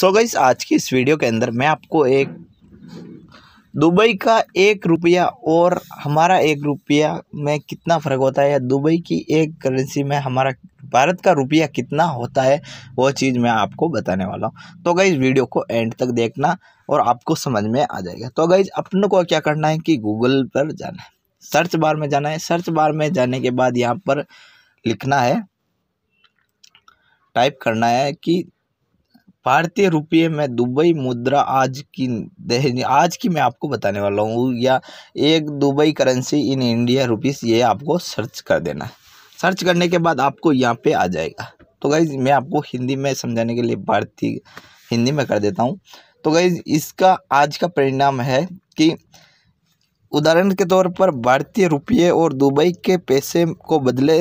सो so गई आज की इस वीडियो के अंदर मैं आपको एक दुबई का एक रुपया और हमारा एक रुपया में कितना फ़र्क होता है या दुबई की एक करेंसी में हमारा भारत का रुपया कितना होता है वो चीज़ मैं आपको बताने वाला हूँ तो गई वीडियो को एंड तक देखना और आपको समझ में आ जाएगा तो गई अपन को क्या करना है कि गूगल पर जाना है सर्च बार में जाना है सर्च बार में जाने के बाद यहाँ पर लिखना है टाइप करना है कि भारतीय रुपये में दुबई मुद्रा आज की आज की मैं आपको बताने वाला हूँ या एक Dubai currency in India rupees ये आपको सर्च कर देना है सर्च करने के बाद आपको यहाँ पे आ जाएगा तो गाइज मैं आपको हिंदी में समझाने के लिए भारतीय हिंदी में कर देता हूँ तो गाइज इसका आज का परिणाम है कि उदाहरण के तौर पर भारतीय रुपये और दुबई के पैसे को बदले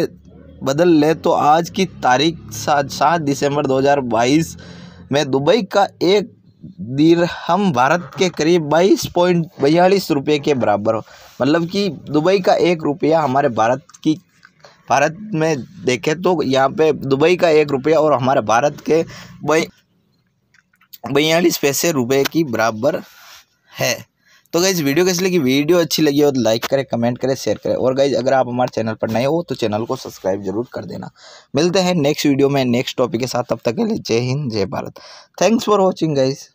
बदल ले तो आज की तारीख सात सात दिसंबर बाईस में दुबई का एक दिरहम भारत के करीब बाईस पॉइंट बयालीस रुपये के बराबर हो मतलब कि दुबई का एक रुपया हमारे भारत की भारत में देखें तो यहाँ पे दुबई का एक रुपया और हमारे भारत के बयालीस पैसे रुपए की बराबर है तो गाइज़ वीडियो कैसी लगी वीडियो अच्छी लगी हो तो लाइक करें कमेंट करें शेयर करें और गाइज़ अगर आप हमारे चैनल पर नए हो तो चैनल को सब्सक्राइब जरूर कर देना मिलते हैं नेक्स्ट वीडियो में नेक्स्ट टॉपिक के साथ तब तक के लिए Jai Hind Jai Bharat thanks for watching guys